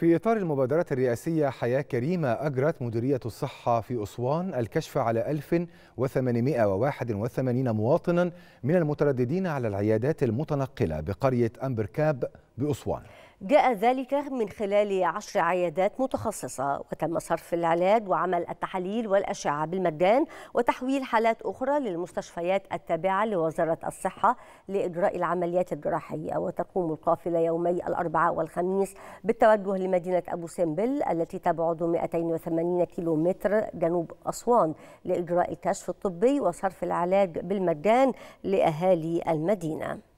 في إطار المبادرات الرئاسية حياة كريمة أجرت مديرية الصحة في أسوان الكشف على 1881 مواطنا من المترددين على العيادات المتنقلة بقرية أمبركاب بأسوان جاء ذلك من خلال عشر عيادات متخصصة وتم صرف العلاج وعمل التحاليل والأشعة بالمجان وتحويل حالات أخرى للمستشفيات التابعة لوزارة الصحة لإجراء العمليات الجراحية وتقوم القافلة يومي الأربعاء والخميس بالتوجه لمدينة أبو سمبل التي تبعد 280 كيلومتر جنوب أسوان لإجراء الكشف الطبي وصرف العلاج بالمجان لأهالي المدينة